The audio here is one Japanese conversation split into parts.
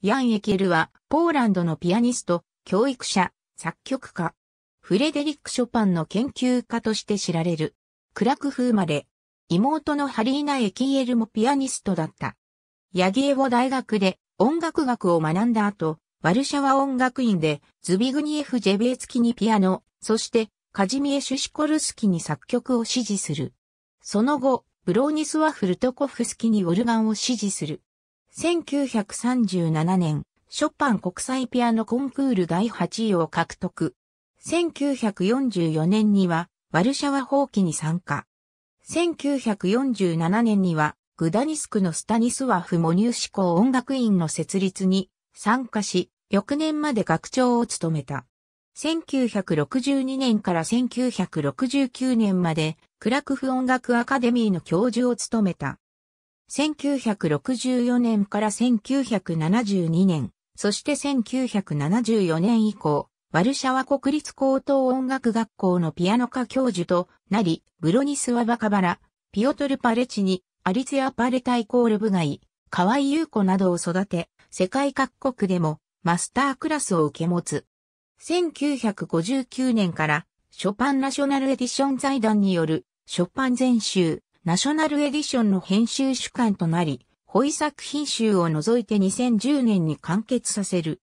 ヤン・エキエルは、ポーランドのピアニスト、教育者、作曲家、フレデリック・ショパンの研究家として知られる。クラクフ生まれ、妹のハリーナ・エキエルもピアニストだった。ヤギエボ大学で音楽学を学んだ後、ワルシャワ音楽院でズビグニエフ・ジェベーツキにピアノ、そしてカジミエ・シュシコルスキに作曲を支持する。その後、ブローニスワ・フルトコフスキにオルガンを支持する。1937年、ショパン国際ピアノコンクール第8位を獲得。1944年には、ワルシャワ放棄に参加。1947年には、グダニスクのスタニスワフ・モニューシコ音楽院の設立に参加し、翌年まで学長を務めた。1962年から1969年まで、クラクフ音楽アカデミーの教授を務めた。1964年から1972年、そして1974年以降、ワルシャワ国立高等音楽学校のピアノ科教授となり、ブロニスワバカバラ、ピオトル・パレチニ、アリツヤ・パレタイコール部外、河合優子などを育て、世界各国でもマスタークラスを受け持つ。1959年からショパンナショナルエディション財団によるショパン全集ナショナルエディションの編集主管となり、ホイ作品集を除いて2010年に完結させる。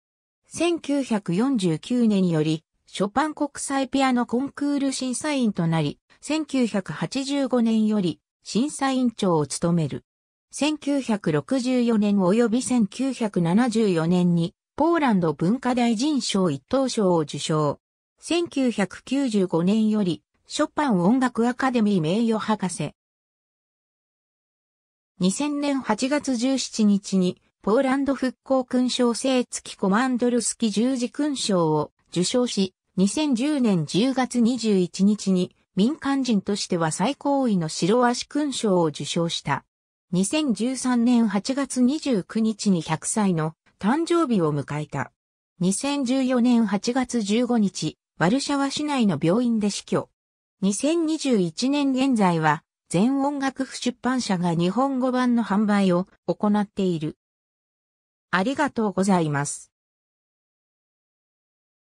1949年より、ショパン国際ピアノコンクール審査員となり、1985年より審査委員長を務める。1964年及び1974年に、ポーランド文化大臣賞一等賞を受賞。1995年より、ショパン音楽アカデミー名誉博士。2000年8月17日に、ポーランド復興勲章付月コマンドルスキ十字勲章を受章し、2010年10月21日に、民間人としては最高位の白足勲章を受章した。2013年8月29日に100歳の誕生日を迎えた。2014年8月15日、ワルシャワ市内の病院で死去。2021年現在は全音楽譜出版社が日本語版の販売を行っている。ありがとうございます。